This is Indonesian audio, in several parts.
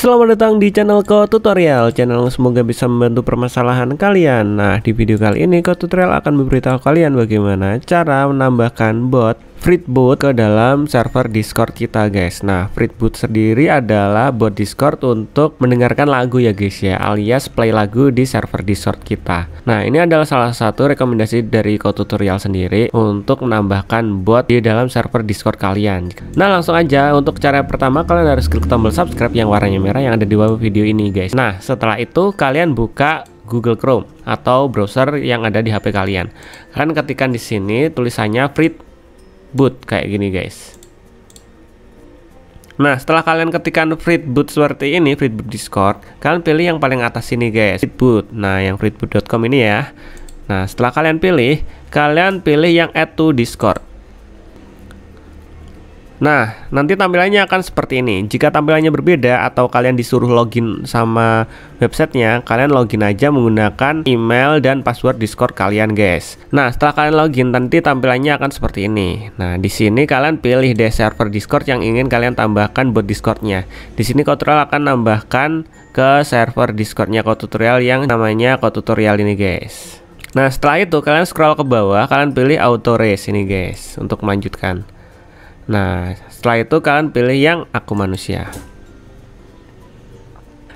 Selamat datang di channel Ko Tutorial, channel yang semoga bisa membantu permasalahan kalian. Nah, di video kali ini Ko Tutorial akan memberitahu kalian bagaimana cara menambahkan bot Fritboot ke dalam server Discord kita guys. Nah, Fritboot sendiri adalah bot Discord untuk mendengarkan lagu ya guys ya, alias play lagu di server Discord kita. Nah, ini adalah salah satu rekomendasi dari Tutorial sendiri untuk menambahkan bot di dalam server Discord kalian. Nah, langsung aja untuk cara pertama kalian harus klik tombol subscribe yang warnanya merah yang ada di bawah video ini guys. Nah, setelah itu kalian buka Google Chrome atau browser yang ada di HP kalian. Kalian ketikkan di sini tulisannya free boot kayak gini guys Nah, setelah kalian ketikkan boot seperti ini, boot Discord, kalian pilih yang paling atas ini guys, boot Nah, yang boot.com ini ya. Nah, setelah kalian pilih, kalian pilih yang add to Discord. Nah, nanti tampilannya akan seperti ini. Jika tampilannya berbeda atau kalian disuruh login sama websitenya, kalian login aja menggunakan email dan password Discord kalian, guys. Nah, setelah kalian login, nanti tampilannya akan seperti ini. Nah, di sini kalian pilih deh server Discord yang ingin kalian tambahkan buat Discordnya. Di sini Kotutorial akan nambahkan ke server Discordnya Tutorial yang namanya Tutorial ini, guys. Nah, setelah itu kalian scroll ke bawah, kalian pilih auto race ini, guys, untuk melanjutkan. Nah, setelah itu kalian pilih yang aku manusia.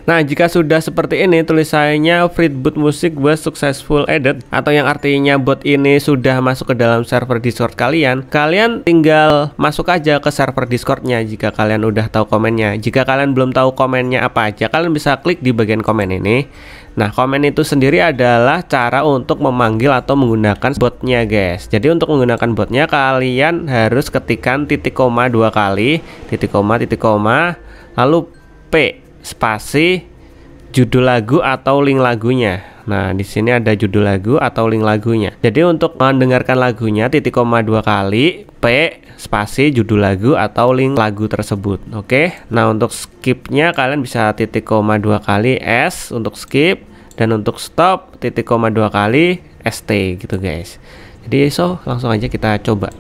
Nah, jika sudah seperti ini tulisannya Boot Music was successful added atau yang artinya bot ini sudah masuk ke dalam server Discord kalian, kalian tinggal masuk aja ke server Discordnya jika kalian udah tahu komennya. Jika kalian belum tahu komennya apa aja, kalian bisa klik di bagian komen ini. Nah, komen itu sendiri adalah cara untuk memanggil atau menggunakan botnya, guys. Jadi untuk menggunakan botnya kalian harus ketikkan titik koma dua kali, titik koma, titik koma, lalu P spasi judul lagu atau link lagunya. Nah, di sini ada judul lagu atau link lagunya. Jadi untuk mendengarkan lagunya titik koma dua kali, P spasi judul lagu atau link lagu tersebut. Oke. Okay? Nah, untuk skipnya kalian bisa titik koma dua kali S untuk skip dan untuk stop titik koma dua kali st gitu guys jadi so langsung aja kita coba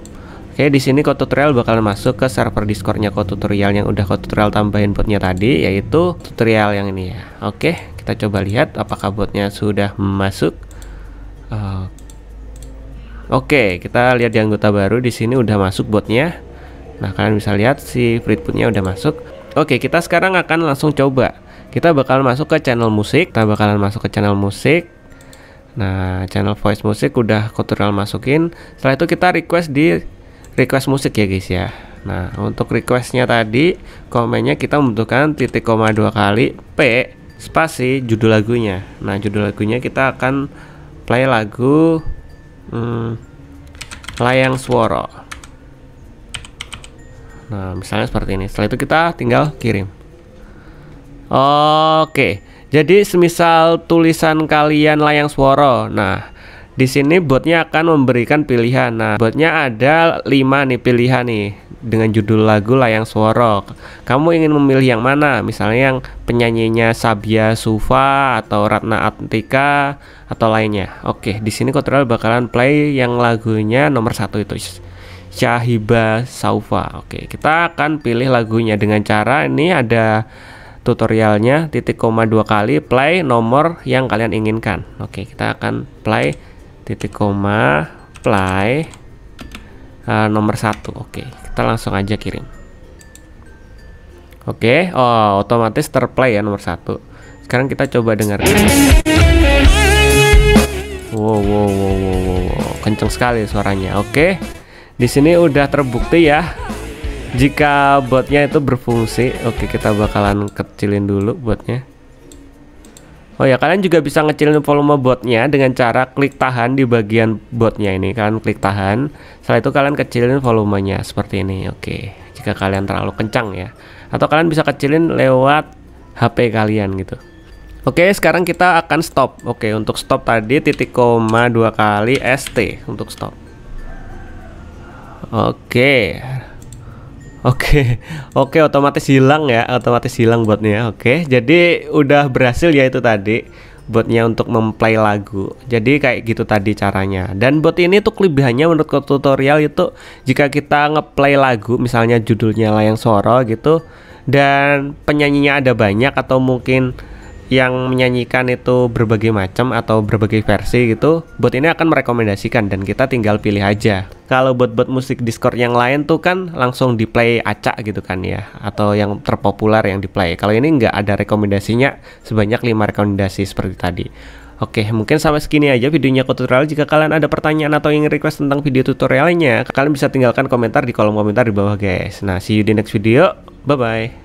Oke, di sini tutorial bakal masuk ke server Discordnya kotutorial yang udah tutorial tambahin botnya tadi, yaitu tutorial yang ini ya. Oke, kita coba lihat apakah botnya sudah masuk. Oke, kita lihat di anggota baru di sini udah masuk botnya. Nah, kalian bisa lihat si Fleetwoodnya udah masuk. Oke, kita sekarang akan langsung coba kita bakal masuk ke channel musik kita bakalan masuk ke channel musik nah channel voice musik udah tutorial masukin setelah itu kita request di request musik ya guys ya nah untuk requestnya tadi komennya kita membutuhkan titik koma dua kali P spasi judul lagunya nah judul lagunya kita akan play lagu hmm, layang suara nah misalnya seperti ini setelah itu kita tinggal kirim Oke, jadi semisal tulisan kalian layang sworo. Nah, di sini botnya akan memberikan pilihan. Nah, botnya ada 5 nih pilihan nih dengan judul lagu layang sworo. Kamu ingin memilih yang mana? Misalnya yang penyanyinya Sabia Sufa atau Ratna Atika atau lainnya. Oke, di sini Kotoral bakalan play yang lagunya nomor satu itu. Syahiba Saufa. Oke, kita akan pilih lagunya dengan cara ini ada tutorialnya titik koma dua kali play nomor yang kalian inginkan oke kita akan play titik koma play uh, nomor satu oke kita langsung aja kirim oke oh otomatis terplay ya nomor satu sekarang kita coba dengarkan wow wow wow wow, wow. kenceng sekali suaranya oke di sini udah terbukti ya jika botnya itu berfungsi oke kita bakalan kecilin dulu botnya oh ya kalian juga bisa ngecilin volume botnya dengan cara klik tahan di bagian botnya ini kalian klik tahan setelah itu kalian kecilin volumenya seperti ini oke jika kalian terlalu kencang ya atau kalian bisa kecilin lewat HP kalian gitu Oke, sekarang kita akan stop. Oke, untuk stop tadi titik koma dua kali ST untuk stop. Oke, Oke, oke otomatis hilang ya, otomatis hilang botnya. Oke, jadi udah berhasil ya itu tadi botnya untuk memplay lagu. Jadi kayak gitu tadi caranya. Dan bot ini tuh kelebihannya menurut tutorial itu jika kita ngeplay lagu, misalnya judulnya Layang Soro gitu, dan penyanyinya ada banyak atau mungkin yang menyanyikan itu berbagai macam atau berbagai versi gitu, bot ini akan merekomendasikan dan kita tinggal pilih aja. Kalau bot-bot musik Discord yang lain tuh kan langsung di play acak gitu kan ya, atau yang terpopuler yang di play. Kalau ini nggak ada rekomendasinya sebanyak 5 rekomendasi seperti tadi. Oke, mungkin sampai segini aja videonya ke tutorial. Jika kalian ada pertanyaan atau ingin request tentang video tutorialnya, kalian bisa tinggalkan komentar di kolom komentar di bawah guys. Nah, see you di next video. Bye-bye.